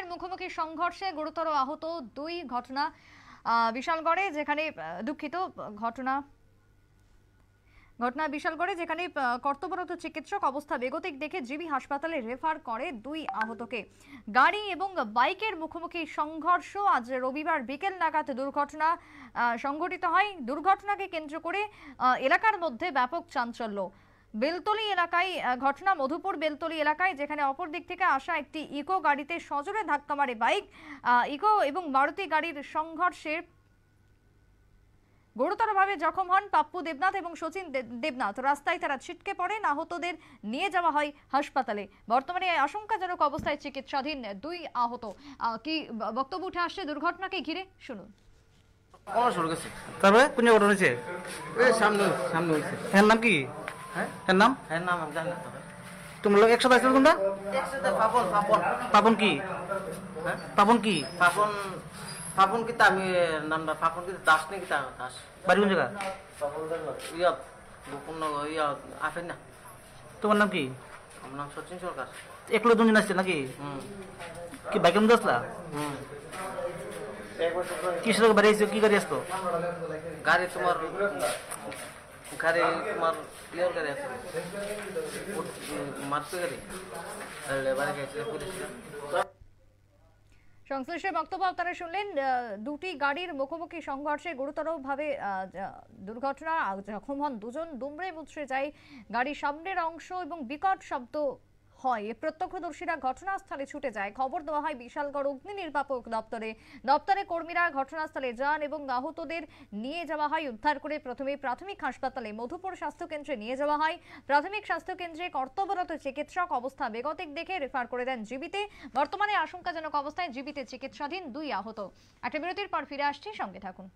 পুলিশের মুখোমুখি সংঘর্ষে গুরুতর আহত দুই ঘটনা বিশালগড়ে যেখানে দুঃখিত ঘটনা ঘটনা বিশালগড়ে যেখানে কর্তব্যরত চিকিৎসক অবস্থা বেগতিক দেখে জিবি হাসপাতালে রেফার করে দুই আহতকে গাড়ি এবং বাইকের মুখোমুখি সংঘর্ষ আজ রবিবার বিকেল নাগাদ দুর্ঘটনা সংঘটিত হয় দুর্ঘটনাকে কেন্দ্র করে এলাকার মধ্যে ব্যাপক চাঞ্চল্য বেলতলি এলাকায় ঘটনা মধুপুর বেলতলি এলাকায় যেখানে অপর দিক থেকে আসা একটি ইকো গাড়িতে সজোরে ধাক্কা মারে বাইক ইকো এবং মারুতি গাড়ির সংঘর্ষে গুরুতরভাবে জখম হন পাপ্পু দেবনাথ এবং সচিন দেবনাথ রাস্তায় তারা ছিটকে পড়ে আহতদের নিয়ে যাওয়া হয় হাসপাতালে বর্তমানে আশঙ্কাজনক অবস্থায় চিকিৎসাধীন দুই আহত কি বক্তব্য উঠে আসছে দুর্ঘটনাকে ঘিরে শুনুন তারপরে কোন ঘটনা হয়েছে সামনে সামনে হয়েছে নাম কি হ্যাঁ এর হ্যাঁ, নাম এর হ্যাঁ, নাম আমি জানি না তোমরা লোক একসাথে আসলে তোমরা পাপন পাপন পাপন কি হ্যাঁ? পাপন কি পাপন পাপন কি আমি নামটা পাপন কি দাস নাকি তা দাস বাড়ি কোন জায়গা ইয়াত বকুলনগর ইয়া আসেন না তোমার নাম কি আমার নাম সচিন সরকার একলো দুজন আসছে নাকি কি বাইকে মধ্যে আসলা কিসের বাড়ি আসছো কি গাড়ি আসতো গাড়ি তোমার গাড়ি তোমার আছে মারতে সংশ্লিষ্ট বক্তব্য আপনারা শুনলেন দুটি গাড়ির মুখোমুখি সংঘর্ষে গুরুতরভাবে দুর্ঘটনা জখম হন দুজন দুমড়ে মুচড়ে যায় গাড়ির সামনের অংশ এবং বিকট শব্দ হয় প্রত্যক্ষদর্শীরা ঘটনাস্থলে ছুটে যায় খবর দেওয়া হয় বিশালগড় অগ্নি নির্বাপক দপ্তরে দপ্তরে কর্মীরা ঘটনাস্থলে যান এবং আহতদের নিয়ে যাওয়া হয় উদ্ধার করে প্রথমে প্রাথমিক হাসপাতালে মধুপুর স্বাস্থ্যকেন্দ্রে নিয়ে যাওয়া হয় প্রাথমিক স্বাস্থ্যকেন্দ্রে কর্তব্যরত চিকিৎসক অবস্থা বেগতিক দেখে রেফার করে দেন জীবিতে বর্তমানে আশঙ্কাজনক অবস্থায় জীবিতে চিকিৎসাধীন দুই আহত একটা বিরতির পর ফিরে আসছি সঙ্গে থাকুন